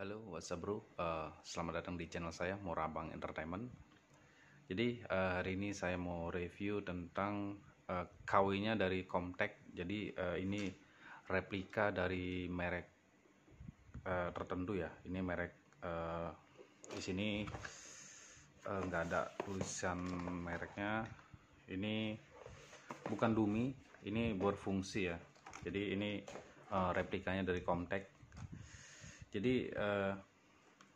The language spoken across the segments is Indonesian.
Halo, what's bro? Uh, selamat datang di channel saya, Morabang Entertainment. Jadi uh, hari ini saya mau review tentang uh, eh, kw dari Comtech. Jadi uh, ini replika dari merek uh, tertentu ya. Ini merek uh, di sini nggak uh, ada tulisan mereknya. Ini bukan Dumi, ini berfungsi ya. Jadi ini uh, replikanya dari Comtech jadi uh,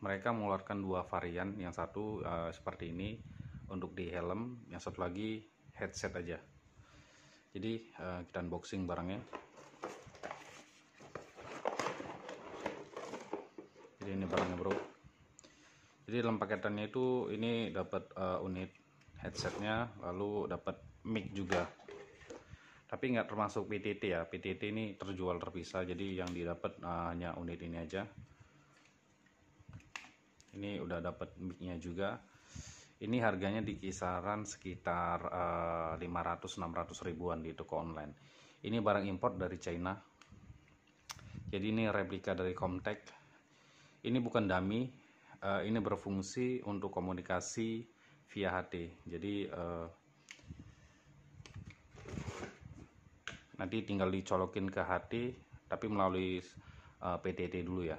mereka mengeluarkan dua varian, yang satu uh, seperti ini untuk di helm, yang satu lagi headset aja. Jadi uh, kita unboxing barangnya. Jadi ini barangnya bro. Jadi dalam paketannya itu ini dapat uh, unit headsetnya, lalu dapat mic juga tapi nggak termasuk PTT ya PTT ini terjual terpisah jadi yang didapat uh, hanya unit ini aja ini udah dapat micnya juga ini harganya di kisaran sekitar uh, ah, 500-600 ribuan di toko online ini barang import dari China jadi ini replika dari Comtech ini bukan dummy uh, ini berfungsi untuk komunikasi via HT jadi uh, nanti tinggal dicolokin ke hati tapi melalui uh, eh, PTT dulu ya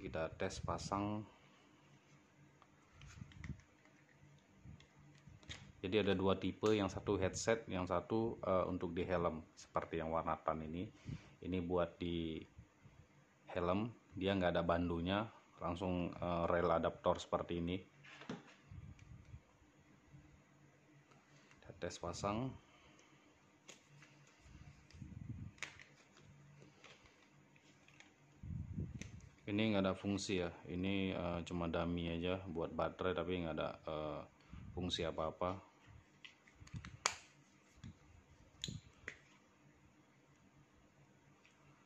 kita tes pasang jadi ada dua tipe yang satu headset yang satu uh, untuk di helm seperti yang warna tan ini ini buat di helm dia nggak ada bandunya langsung uh, rel adaptor seperti ini kita tes pasang ini nggak ada fungsi ya ini uh, cuma dummy aja buat baterai tapi nggak ada uh, fungsi apa-apa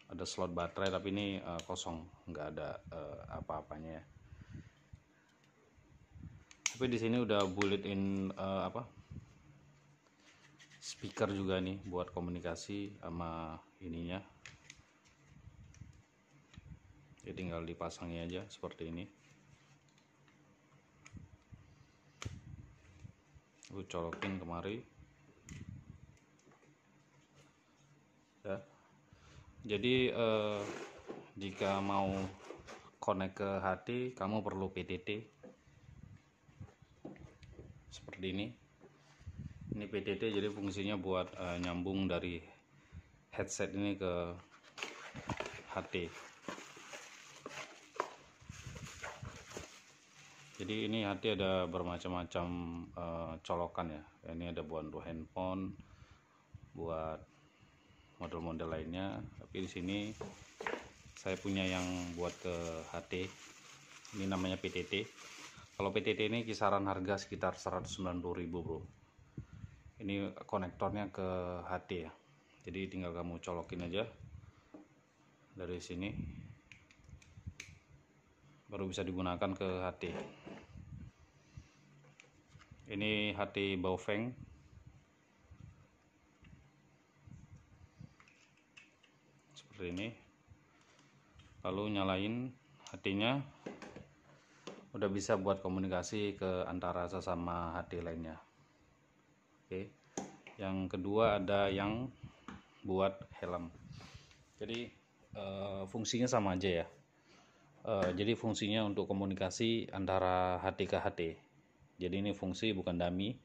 ada slot baterai tapi ini uh, kosong nggak ada uh, apa-apanya ya tapi di sini udah bullet in uh, apa speaker juga nih buat komunikasi sama ininya jadi ya, tinggal dipasangnya aja seperti ini lu colokin kemari ya jadi eh, jika mau connect ke hati, kamu perlu PTT seperti ini ini PTT jadi fungsinya buat eh, nyambung dari headset ini ke HT jadi ini hati ada bermacam-macam uh, colokan ya ini ada buat handphone buat model-model lainnya tapi di sini saya punya yang buat ke HT ini namanya PTT kalau PTT ini kisaran harga sekitar 190 ribu, bro ini konektornya ke HT ya jadi tinggal kamu colokin aja dari sini baru bisa digunakan ke hati ini hati baufeng seperti ini lalu nyalain hatinya udah bisa buat komunikasi ke antara sesama hati lainnya oke yang kedua ada yang buat helm jadi eh, fungsinya sama aja ya Eh, jadi fungsinya untuk komunikasi antara HT ke HT. Jadi ini fungsi bukan dummy.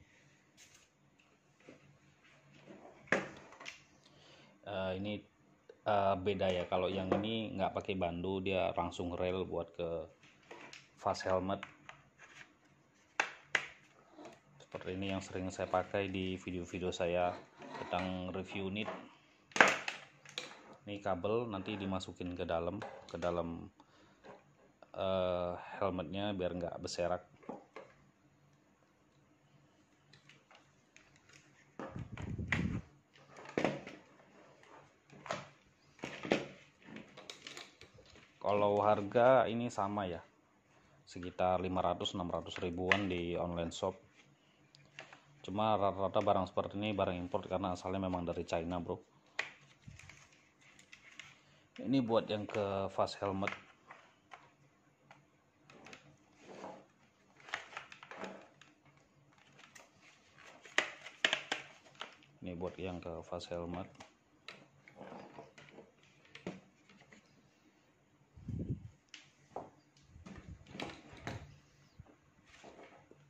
Uh, ini uh, beda ya. Kalau yang ini nggak pakai bandu, dia langsung rel buat ke fast helmet. Seperti ini yang sering saya pakai di video-video saya tentang review unit. Ini kabel nanti dimasukin ke dalam, ke dalam uh, helmetnya biar nggak berserak. kalau harga ini sama ya sekitar 500-600 ribuan di online shop cuma rata-rata barang seperti ini barang import karena asalnya memang dari China bro ini buat yang ke fast helmet ini buat yang ke fast helmet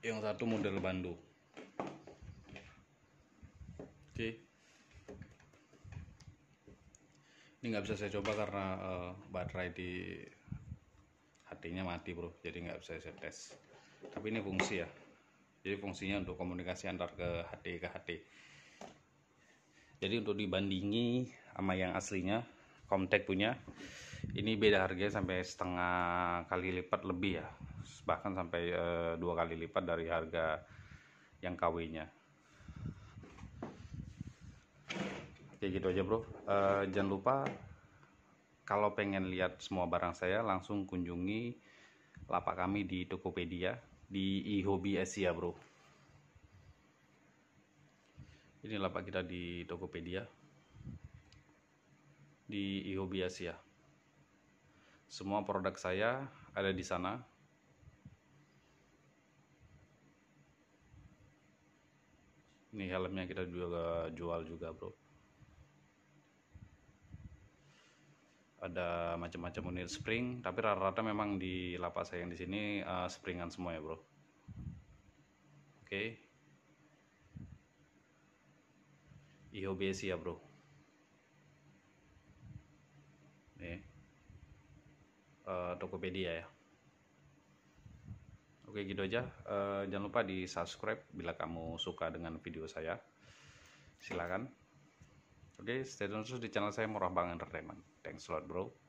yang satu model bandu oke ini nggak bisa saya coba karena uh, baterai di hatinya mati bro jadi nggak bisa saya tes tapi ini fungsi ya jadi fungsinya untuk komunikasi antar ke HD ke HD jadi untuk dibandingi sama yang aslinya komtek punya ini beda harganya sampai setengah kali lipat lebih ya bahkan sampai e, dua kali lipat dari harga yang KW nya oke gitu aja bro e, jangan lupa kalau pengen lihat semua barang saya langsung kunjungi lapak kami di Tokopedia di iHobi Asia bro ini lapak kita di Tokopedia di ihobi Asia semua produk saya ada di sana ini helmnya kita juga jual juga bro ada macam-macam unit spring tapi rata-rata memang di lapak saya yang di sini uh, springan semua ya bro oke okay. Iya, ya bro. Nih. Uh, Tokopedia ya. Oke gitu aja. Uh, jangan lupa di subscribe bila kamu suka dengan video saya. Silahkan Oke, stay tune terus di channel saya Murah Bang Entertainment. Thanks a lot bro.